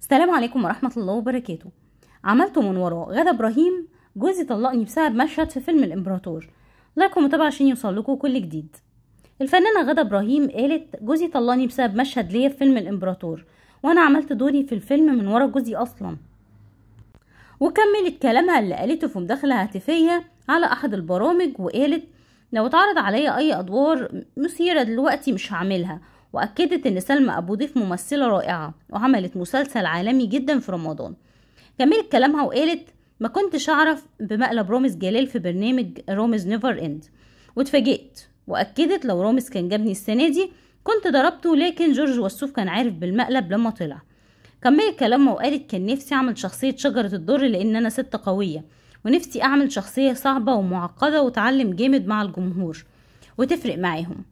السلام عليكم ورحمة الله وبركاته عملت من وراء غدا إبراهيم جوزي طلقني بسبب مشهد في فيلم الإمبراطور لايكوا متابعة عشان لكم كل جديد الفنانة غدا إبراهيم قالت جوزي طلقني بسبب مشهد ليا في فيلم الإمبراطور وأنا عملت دوري في الفيلم من ورا جوزي أصلا وكملت كلامها اللي قالته في مداخلة هاتفية على أحد البرامج وقالت لو اتعرض عليا أي أدوار مثيرة دلوقتي مش هعملها وأكدت إن سلمى أبو ضيف ممثلة رائعة وعملت مسلسل عالمي جدا في رمضان كملت كلامها وقالت ما كنتش أعرف بمقلب رامز جلال في برنامج رامز نيفر إند واتفاجئت وأكدت لو رامز كان جابني السنة دي كنت ضربته لكن جورج وسوف كان عارف بالمقلب لما طلع كملت كلامها وقالت كان نفسي أعمل شخصية شجرة الدر لأن أنا ست قوية ونفسي أعمل شخصية صعبة ومعقدة وتعلم جامد مع الجمهور وتفرق معاهم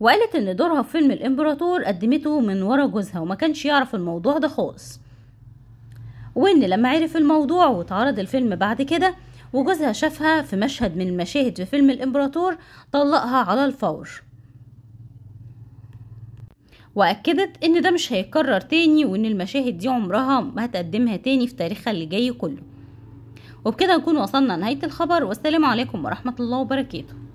وقالت ان دورها في فيلم الامبراطور قدمته من ورا جوزها وما كانش يعرف الموضوع ده خالص وان لما عرف الموضوع وتعرض الفيلم بعد كده وجوزها شافها في مشهد من المشاهد في فيلم الامبراطور طلقها على الفور واكدت ان ده مش هيتكرر تاني وان المشاهد دي عمرها ما هتقدمها تاني في تاريخها اللي جاي كله وبكده نكون وصلنا لنهايه الخبر والسلام عليكم ورحمه الله وبركاته